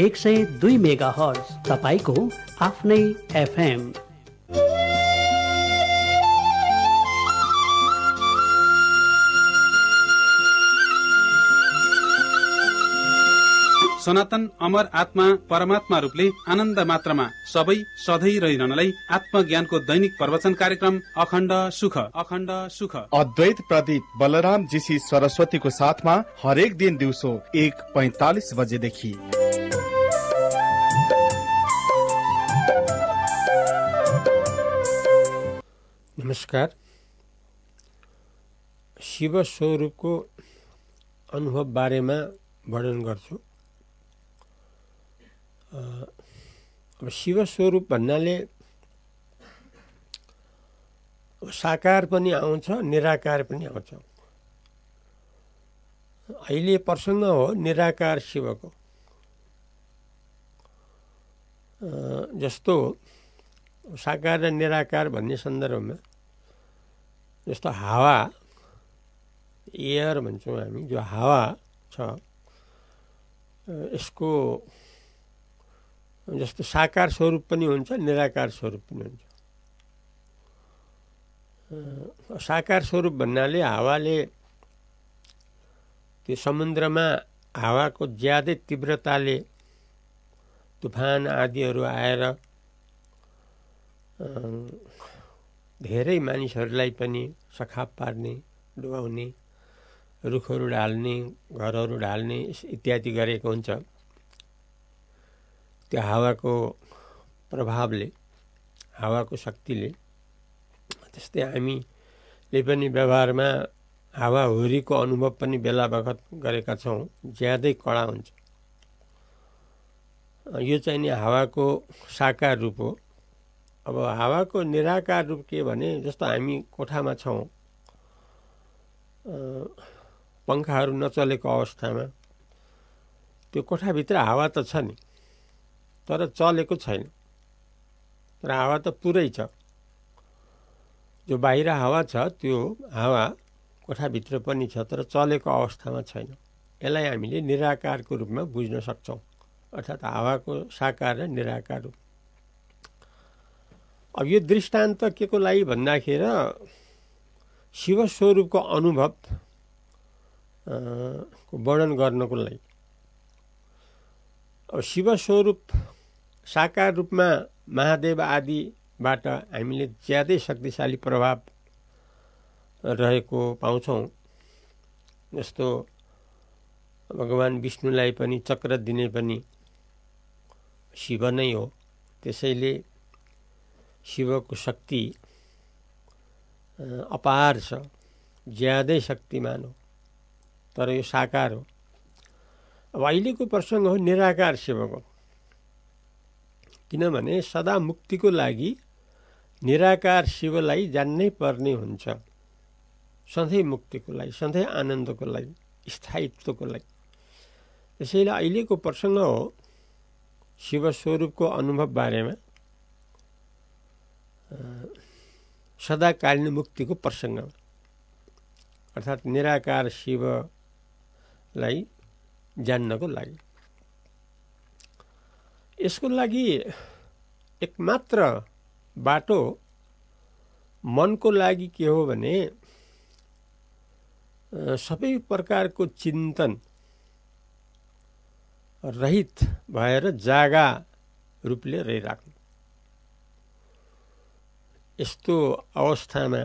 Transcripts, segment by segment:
एक सय दुई मेगा हर्स तपाईँको आफ्नै एफएम सनातन अमर आत्मा परमात्मा रूपले आनन्द मात्रामा सबै सधैँ रहिरहनलाई आत्मज्ञानको दैनिक प्रवचन कार्यक्रम अखण्ड सुख अखण्ड सुख अद्वैत प्रदीप बलराम जीसी सरस्वतीको साथमा हरेक दिन दिउँसो एक पैतालिस बजेदेखि नमस्कार शिव स्वरूपको अनुभव बारेमा वर्णन गर्छु अब शिवस्वरूप भन्नाले साकार पनि आउँछ निराकार पनि आउँछ अहिले प्रसङ्ग हो निराकार शिवको जस्तो साकार र निराकार भन्ने सन्दर्भमा जस्तो हावा एयर भन्छौँ हामी जो हावा छ यसको जस्तो साकार स्वरूप पनि हुन्छ निराकार स्वरूप पनि हुन्छ साकार स्वरूप भन्नाले हावाले त्यो समुद्रमा हावाको ज्यादै तीव्रताले तुफान आदिहरू आएर धेरै मानिसहरूलाई पनि सखाप पार्ने डुबाउने रुखहरू ढाल्ने घरहरू ढाल्ने इत्यादि गरेको हुन्छ त्यो हावाको प्रभावले हावाको शक्तिले त्यस्तै हामीले पनि व्यवहारमा हावाहुरीको अनुभव पनि बेला बखत गरेका छौँ ज्यादै कडा हुन्छ यो चाहिँ नि हावाको साकार रूप हो अब हावाको निराकार रूप के भने जस्तो हामी कोठामा छौँ पङ्खाहरू नचलेको अवस्थामा त्यो कोठाभित्र हावा त छ नि तर चलेको छैन तर हावा त पुरै छ जो बाहिर हावा छ त्यो हावा कोठाभित्र पनि छ तर चलेको अवस्थामा छैन यसलाई हामीले निराकारको रूपमा बुझ्न सक्छौँ अर्थात् हावाको साकार र निराकार रूप अब यो दृष्टान्त के को लागि भन्दाखेरि शिवस्वरूपको अनुभव को वर्णन गर्नको लागि अब शिवस्वरूप साकार रूपमा महादेव आदिबाट हामीले ज्यादै शक्तिशाली प्रभाव रहेको पाउँछौँ जस्तो भगवान् विष्णुलाई पनि चक्र दिने पनि शिव नै हो त्यसैले शिवको शक्ति अपार छ ज्यादै शक्तिमान हो तर यो साकार हो अब अहिलेको प्रसङ्ग हो निराकार शिवको किनभने सदा मुक्तिको लागि निराकार शिवलाई जान्नै पर्ने हुन्छ सधैँ मुक्तिको लागि सधैँ आनन्दको लागि स्थायित्वको लागि त्यसैले अहिलेको प्रसङ्ग हो शिवस्वरूपको अनुभव बारेमा सदाकालीन मुक्तिको प्रसङ्ग अर्थात् निराकार शिवलाई जान्नको लागि यसको लागि एकमात्र बाटो मनको लागि के हो भने सबै प्रकारको चिन्तन रहित भएर जागा रूपले रहिराख्नु यस्तो अवस्थामा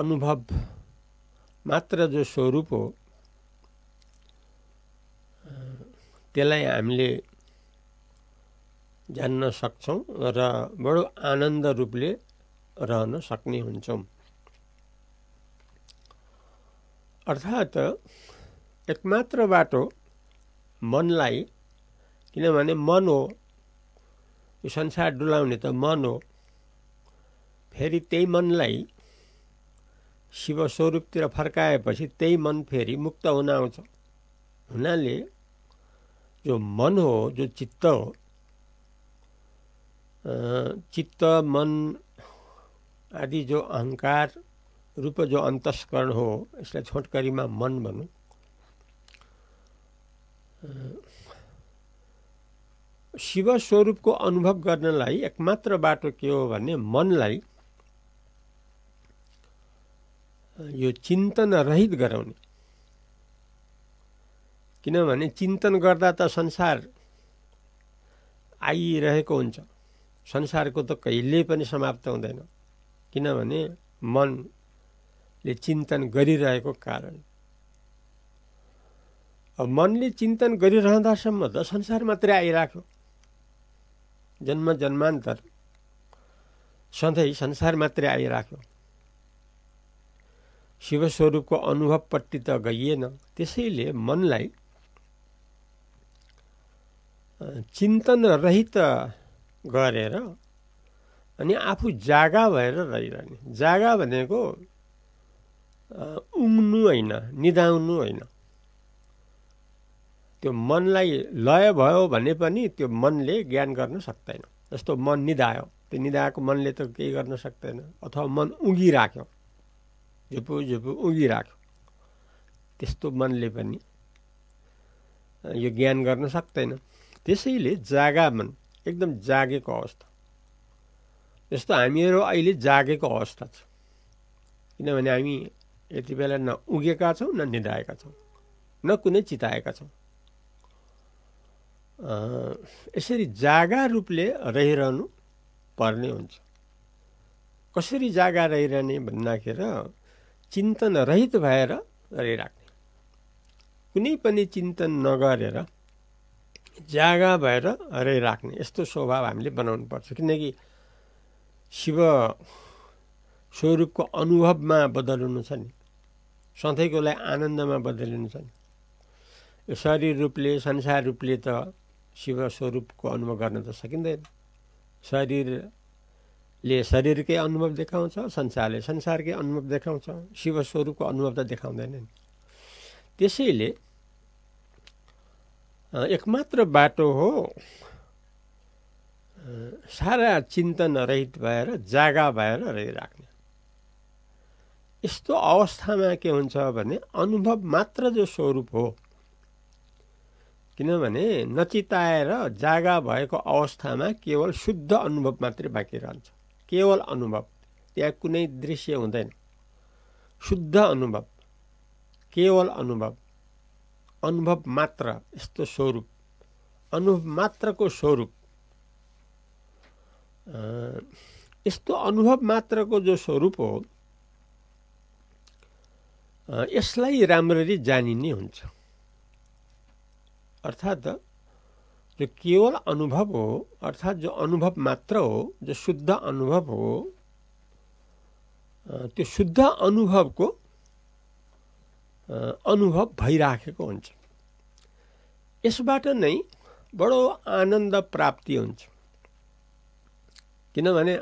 अनुभव मात्र जो स्वरूप हो त्यसलाई हामीले जान्न सक्छौँ र बडो आनन्द रूपले रहन सक्ने हुन्छौँ अर्थात् एकमात्र बाटो मनलाई किनभने मन हो यो संसार डुलाउने त मन हो फेरि त्यही मनलाई शिवस्वरूपतिर फर्काएपछि त्यही मन फेरि मुक्त हुन आउँछ हुनाले जो मन हो जो चित्त हो चित्त मन आदि जो अहंकार रूप जो अंतस्करण हो इसलिए छोटकरी में मन भनौँ शिव को अनुभव करना एकमात्र बाटो के होने मन यो रहित कराने किनभने चिन्तन गर्दा त संसार आइरहेको हुन्छ संसारको त कहिले पनि समाप्त हुँदैन किनभने मनले चिन्तन गरिरहेको कारण मनले चिन्तन गरिरहँदासम्म त संसार मात्रै आइराख्यो जन्म जन्मान्तर सधैँ संसार मात्रै आइराख्यो शिवस्वरूपको अनुभवपट्टि त गइएन त्यसैले मनलाई चिन्तन रहित गरेर अनि आफू जागा भएर रहिरहने जागा भनेको उङ्नु होइन निदाउनु होइन त्यो मनलाई लय भयो भने पनि त्यो मनले ज्ञान गर्न सक्दैन जस्तो मन निधायो त्यो निधाएको मनले त केही गर्न सक्दैन अथवा मन उघिराख्यो झुपु झुपु उघिराख्यो त्यस्तो मनले पनि यो ज्ञान गर्न सक्दैन त्यसैले जागा मन एकदम जागेको अवस्था जस्तो हामीहरू अहिले जागेको अवस्था छ किनभने हामी यति बेला न उगेका छौँ न निधाएका छौँ न कुनै चिताएका छौँ यसरी जागा रूपले रहिरहनु पर्ने हुन्छ कसरी जागा रहिरहने भन्दाखेरि चिन्तन रहित भएर रहिराख्ने कुनै पनि चिन्तन नगरेर जागा भएर हरे राख्ने यस्तो स्वभाव हामीले बनाउनु पर्छ किनकि शिव स्वरूपको अनुभवमा बदलिनु छ नि सधैँकोलाई आनन्दमा बदलिनु छ नि यो शरीर रूपले संसार रूपले त शिव स्वरूपको अनुभव गर्न त सकिँदैन शरीरले शरीरकै अनुभव देखाउँछ संसारले संसारकै अनुभव देखाउँछ शिव स्वरूपको अनुभव त देखाउँदैन नि त्यसैले एकमात्र बाटो हो सारा चिन्तन रहित भएर जागा भएर रहिराख्ने यस्तो अवस्थामा के हुन्छ भने अनुभव मात्र जो स्वरूप हो किनभने नचिताएर जागा भएको अवस्थामा केवल शुद्ध अनुभव मात्रै बाँकी रहन्छ केवल अनुभव त्यहाँ कुनै दृश्य हुँदैन शुद्ध अनुभव केवल अनुभव अनुभव मात्र यस्तो स्वरूप अनुभव मात्रको स्वरूप यस्तो अनुभव मात्रको जो स्वरूप हो यसलाई राम्ररी जानिने हुन्छ अर्थात् जो केवल अनुभव हो अर्थात् जो अनुभव मात्र हो जो शुद्ध अनुभव हो त्यो शुद्ध अनुभवको अनुभव भइराखेको हुन्छ यसबाट नै बडो आनन्द प्राप्ति हुन्छ किनभने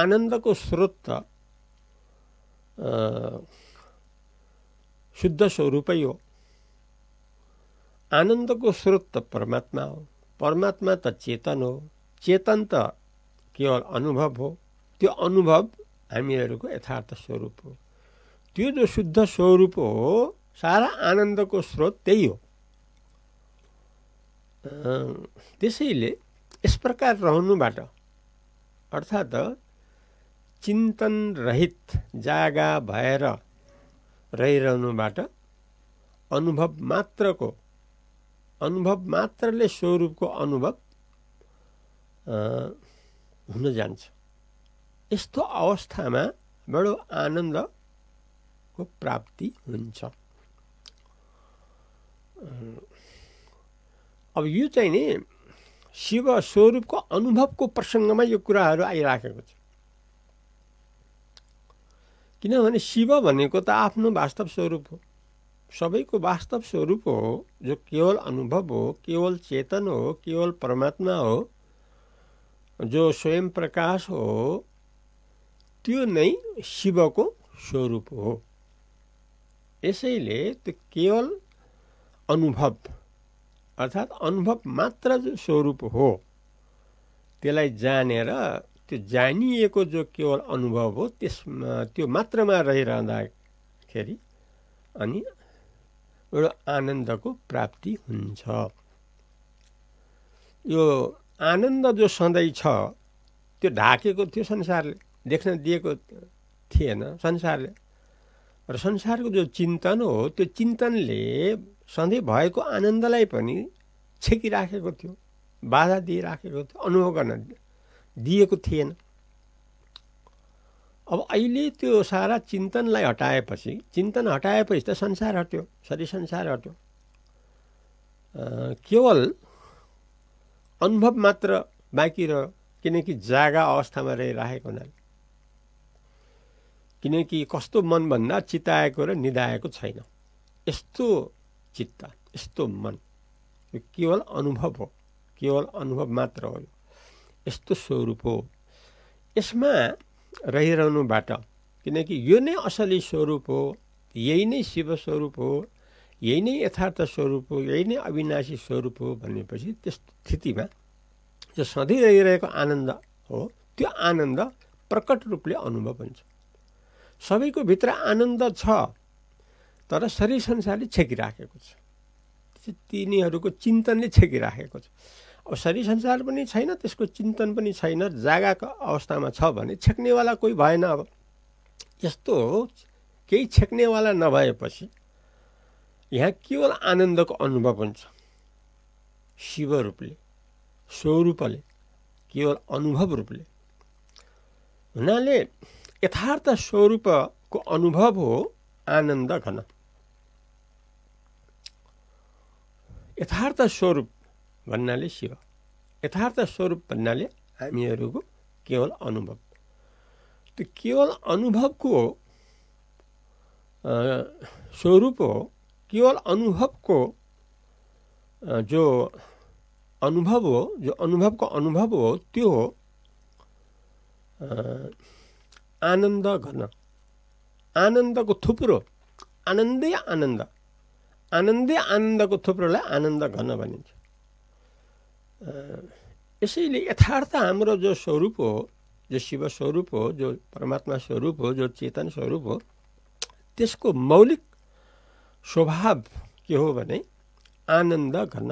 आनन्दको स्रोत त शुद्ध स्वरूपै हो आनन्दको स्रोत त परमात्मा हो परमात्मा त चेतन हो चेतन त केवल अनुभव हो त्यो अनुभव हामीहरूको यथार्थ स्वरूप हो त्यो जो शुद्ध स्वरूप हो सारा आनन्दको स्रोत त्यही हो त्यसैले यस प्रकार रहनुबाट अर्थात् रहित जागा भएर रहिरहनुबाट अनुभव मात्रको अनुभव मात्रले स्वरूपको अनुभव हुन जान्छ यस्तो अवस्थामा बडो आनन्द को प्राप्ति हुन्छ अब यो चाहिँ नि शिव स्वरूपको अनुभवको प्रसङ्गमा यो कुराहरू आइराखेको छ किनभने शिव भनेको त आफ्नो वास्तव स्वरूप हो सबैको वास्तव स्वरूप हो जो केवल अनुभव हो केवल चेतन हो केवल परमात्मा हो जो स्वयं प्रकाश हो त्यो नै शिवको स्वरूप हो यसैले त्यो केवल अनुभव अर्थात् अनुभव मात्र जो स्वरूप हो त्यसलाई जानेर त्यो जानिएको जो केवल अनुभव हो त्यसमा त्यो मात्रमा रहिरहँदाखेरि अनि एउटा आनन्दको प्राप्ति हुन्छ यो आनन्द जो सधैँ छ त्यो ढाकेको थियो संसारले देख्न दिएको थिएन संसारले र संसारको जो चिन्तन हो त्यो चिन्तनले सधैँ भएको आनन्दलाई पनि छेकिराखेको थियो बाधा दिइराखेको थियो अनुभव गर्न दिएको थिएन अब अहिले त्यो सारा चिन्तनलाई हटाएपछि चिन्तन हटाएपछि त संसार हट्यो सरी संसार हट्यो केवल अनुभव मात्र बाँकी रह्यो किनकि जागा अवस्थामा रहिराखेको हुनाले किनकि कस्तो मनभन्दा चिताएको र निधाएको छैन यस्तो चित्त यस्तो मन यो केवल अनुभव हो केवल अनुभव मात्र हो यो यस्तो स्वरूप हो यसमा रहिरहनुबाट किनकि यो नै असली स्वरूप हो यही नै शिव स्वरूप हो यही नै यथार्थ स्वरूप हो यही नै अविनाशी स्वरूप हो भनेपछि त्यस स्थितिमा जो सधैँ रहिरहेको आनन्द हो त्यो आनन्द प्रकट रूपले अनुभव हुन्छ सबैको भित्र आनन्द छ तर शरीर संसारले छेकिराखेको छ तिनीहरूको चिन्तनले छेकिराखेको छ अब शरीर संसार पनि छैन त्यसको चिन्तन पनि छैन जागाको अवस्थामा छ भने छेक्नेवाला कोही भएन अब यस्तो हो केही छेक्नेवाला नभएपछि यहाँ केवल आनन्दको अनुभव हुन्छ शिव रूपले स्वरूपले केवल अनुभव रूपले हुनाले यथार्थ स्वरूपको अनुभव हो आनन्द घन यथार्थ स्वरूप भन्नाले शिव यथार्थ स्वरूप भन्नाले हामीहरूको केवल अनुभव त्यो केवल अनुभवको स्वरूप हो केवल अनुभवको जो अनुभव हो जो अनुभवको अनुभव हो त्यो हो आनन्द घन आनन्दको थुप्रो आनन्दै आनन्द आनन्दै आनन्दको थुप्रोलाई आनन्द घन भनिन्छ यसैले यथार्थ हाम्रो जो स्वरूप हो जो शिव स्वरूप हो जो परमात्मा स्वरूप हो जो चेतन स्वरूप हो त्यसको मौलिक स्वभाव के हो भने आनन्द घन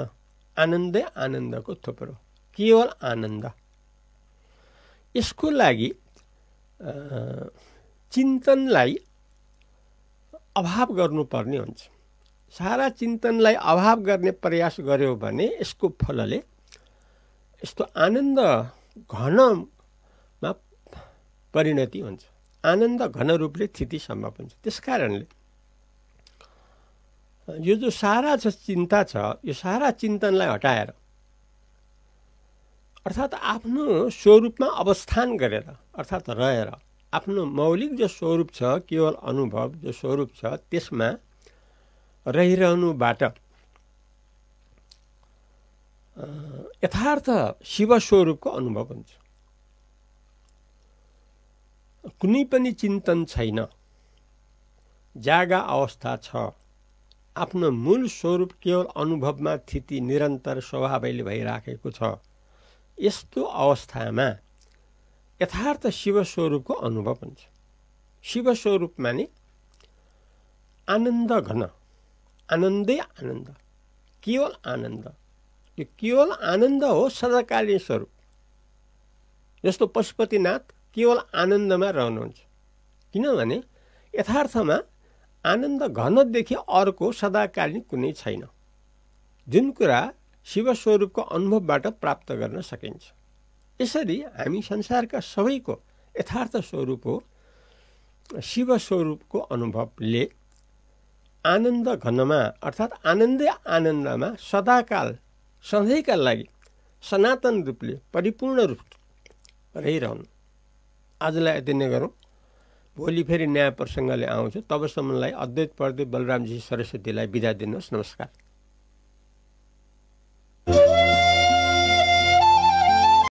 आनन्दै आनन्दको थुप्रो केवल आनन्द यसको लागि चिन्तनलाई अभाव गर्नुपर्ने हुन्छ सारा चिन्तनलाई अभाव गर्ने प्रयास गर्यो भने यसको फलले यस्तो आनन्द घनमा परिणति हुन्छ आनन्द घन रूपले स्थिति सम्भव हुन्छ त्यस कारणले यो जो सारा छ चिन्ता छ यो सारा चिन्तनलाई हटाएर अर्थात् आफ्नो स्वरूपमा अवस्थान गरेर अर्थात् रहेर आफ्नो मौलिक जो स्वरूप छ केवल अनुभव जो स्वरूप छ त्यसमा रहिरहनुबाट यथार्थ शिवस्वरूपको अनुभव हुन्छ कुनै पनि चिन्तन छैन जागा अवस्था छ आफ्नो मूल स्वरूप केवल अनुभवमा स्थिति निरन्तर स्वभावैले भइराखेको छ यस्तो अवस्थामा यथार्थ शिवस्वरूपको अनुभव हुन्छ शिवस्वरूप माने आनन्द घन आनन्दै आनन्द केवल आनन्द यो केवल आनन्द हो सदाकालीन स्वरूप जस्तो पशुपतिनाथ केवल आनन्दमा रहनुहुन्छ किनभने यथार्थमा आनन्द घनदेखि अर्को सदाकालीन कुनै छैन जुन कुरा शिवस्वरूपको अनुभवबाट प्राप्त गर्न सकिन्छ यसरी हामी संसारका सबैको यथार्थ स्वरूप हो शिव स्वरूपको अनुभवले आनन्द घनमा अर्थात् आनन्दै आनन्दमा सदाकाल सधैँका लागि सनातन रूपले परिपूर्ण रूप रहिरहनु आजलाई यति नै गरौँ भोलि फेरि नयाँ प्रसङ्गले आउँछु तबसम्मलाई अद्वैत प्रदेव बलरामजी सरस्वतीलाई बिदा दिनुहोस् नमस्कार